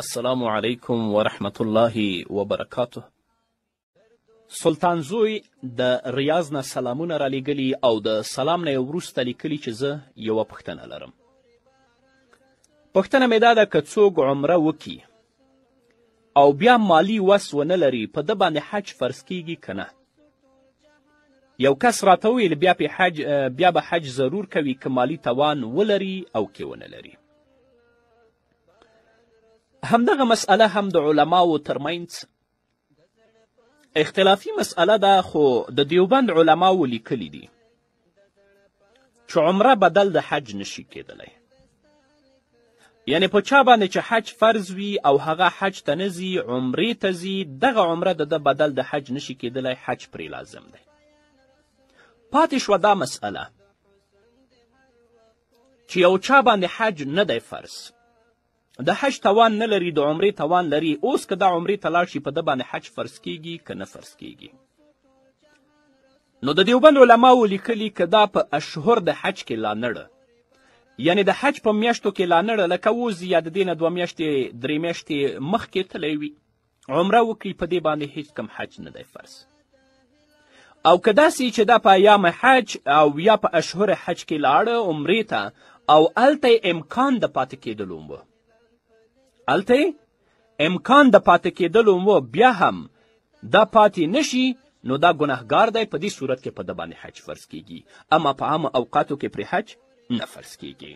السلام علیکم ورحمت الله وبرکاته سلطان زوی د ریاض نه سلامونه را لیږلي او د سلام نه یې وروسته لیکلي چې زه یوه پوښتنه لرم پوښتنه مې دا ده که څوک عمره وکي او بیا مالی وس ونه لري په ده باندې حج فرض کیږي که نه یو کس راته وویل بیا, حج بیا به حج ضرور کوي که مالی توان ولري او کې ونه لري همدغه مسئله هم د علماو ترمنځ اختلافي مسئله ده خو د دیوبند علماو لیکلی دي چې عمره بدل د حج نشي کیدلی یعنی په چا باندې چې حج فرض وي او هغه حج ته نه ځي عمرې ته ځي دغه عمره د ده بدل د حج نشي کیدلی حج پرې لازم دی پاتې شوه دا مسئله چې یو چا باندې حج نه دی فرض د حج توان نه لري د عمرې توان لري اوس که دا عمرې ته لاړ شي په ده باندې حج فرض کیږي که نه فرض کیږي نو د دیوبند علماو لیکلي که دا په اشهر د حج کې لانړه یعنی د حج په میاشتو کې لانړه لکه اوس یا د دې نه دوه میاشتې درې میاشتې مخکې تللی وي عمره وکړي په دې باندې هیڅ کم حج نه دی فرض او که داسې چې دا په ایام حج او یا په اشهر حج کې لاړه عمرې ته او هلته امکان د پاتې کېدلو الته امکان د پاتې کېدلو مو بیا هم دا پاتې نشي نو دا ګناهګار دی په دې صورت کې په د باندې حج فرض کیږي اما په عام اوقاتو کې پر حج نه فرض کیږي